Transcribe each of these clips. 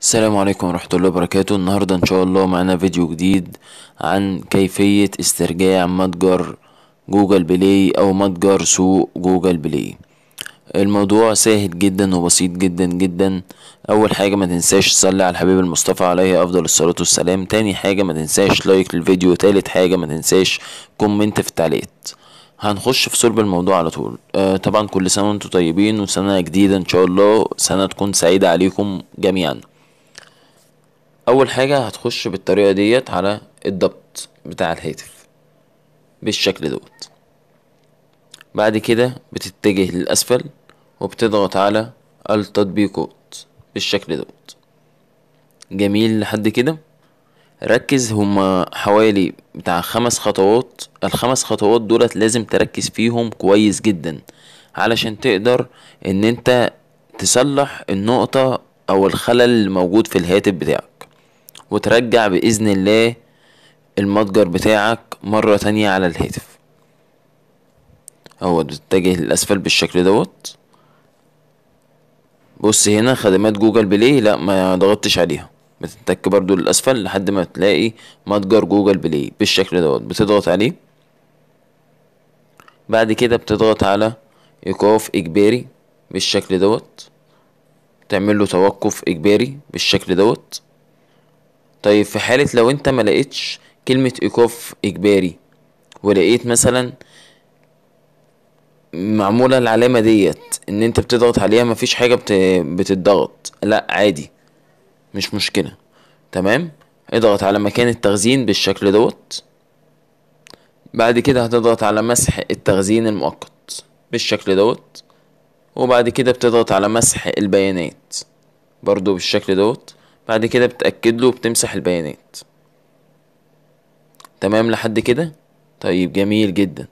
السلام عليكم ورحمة الله وبركاته النهاردة ان شاء الله معنا فيديو جديد عن كيفية استرجاع متجر جوجل بلاي او متجر سوق جوجل بلاي الموضوع سهل جدا وبسيط جدا جدا اول حاجة ما تنساش تصلي على الحبيب المصطفى عليه افضل الصلاة والسلام تاني حاجة ما تنساش لايك للفيديو تالت حاجة ما تنساش كومنت في التعليقات هنخش في صلب الموضوع على طول آه طبعا كل سنة وانتم طيبين وسنة جديدة ان شاء الله سنة تكون سعيدة عليكم جميعا اول حاجة هتخش بالطريقة ديت على الضبط بتاع الهاتف بالشكل دوت بعد كده بتتجه للاسفل وبتضغط على التطبيقات بالشكل دوت جميل لحد كده ركز هما حوالي بتاع خمس خطوات الخمس خطوات دولت لازم تركز فيهم كويس جدا علشان تقدر ان انت تصلح النقطة او الخلل الموجود في الهاتف بتاعك وترجع بإذن الله المتجر بتاعك مرة تانية على الهاتف هو بتتجه للأسفل بالشكل دوت بص هنا خدمات جوجل بلاي لا ما ضغطتش عليها بتتك برضو للأسفل لحد ما تلاقي متجر جوجل بلاي بالشكل دوت بتضغط عليه بعد كده بتضغط على إيقاف إجباري بالشكل دوت تعمل له توقف إجباري بالشكل دوت طيب في حالة لو انت ما لقيتش كلمة ايكوف اجباري ولقيت مثلا معمولة العلامة ديت ان انت بتضغط عليها مفيش حاجة بتضغط لا عادي مش مشكلة تمام اضغط على مكان التخزين بالشكل دوت بعد كده هتضغط على مسح التخزين المؤقت بالشكل دوت وبعد كده بتضغط على مسح البيانات برضو بالشكل دوت بعد كده بتأكد له وبتمسح البيانات تمام لحد كده طيب جميل جدا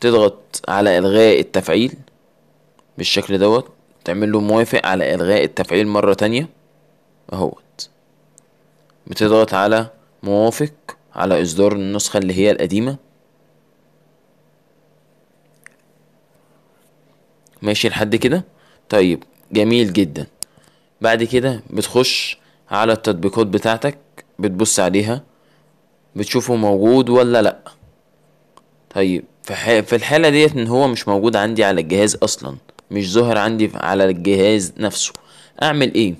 تضغط على إلغاء التفعيل بالشكل دوت تعمل له موافق على إلغاء التفعيل مرة تانية اهوت بتضغط على موافق على إصدار النسخة اللي هي القديمة ماشي لحد كده طيب جميل جدا بعد كده بتخش على التطبيقات بتاعتك بتبص عليها بتشوفه موجود ولا لأ طيب في, في الحالة ديت ان هو مش موجود عندي على الجهاز اصلا مش ظاهر عندي على الجهاز نفسه اعمل ايه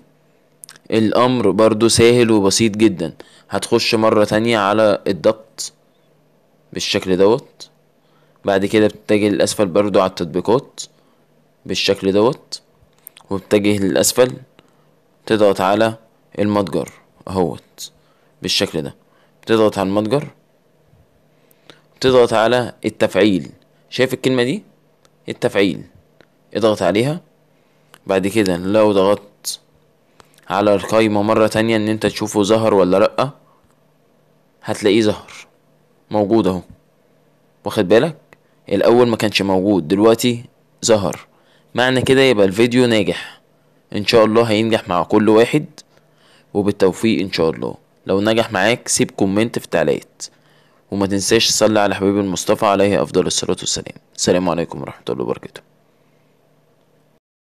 الامر برضو سهل وبسيط جدا هتخش مرة تانية على الضبط بالشكل دوت بعد كده بتتجه للاسفل برضو على التطبيقات بالشكل دوت وبتتجه للاسفل تضغط على المتجر اهوت بالشكل ده تضغط على المتجر تضغط على التفعيل شايف الكلمة دي التفعيل اضغط عليها بعد كده لو ضغطت على القايمة مرة تانية ان انت تشوفه ظهر ولا لأ هتلاقيه ظهر موجود اهو واخد بالك الاول ما كانش موجود دلوقتي ظهر معنى كده يبقى الفيديو ناجح ان شاء الله هينجح مع كل واحد وبالتوفيق ان شاء الله لو نجح معاك سيب كومنت في التعليقات وما تنساش تصلي على حبيب المصطفى عليه افضل الصلاه والسلام السلام عليكم ورحمه الله وبركاته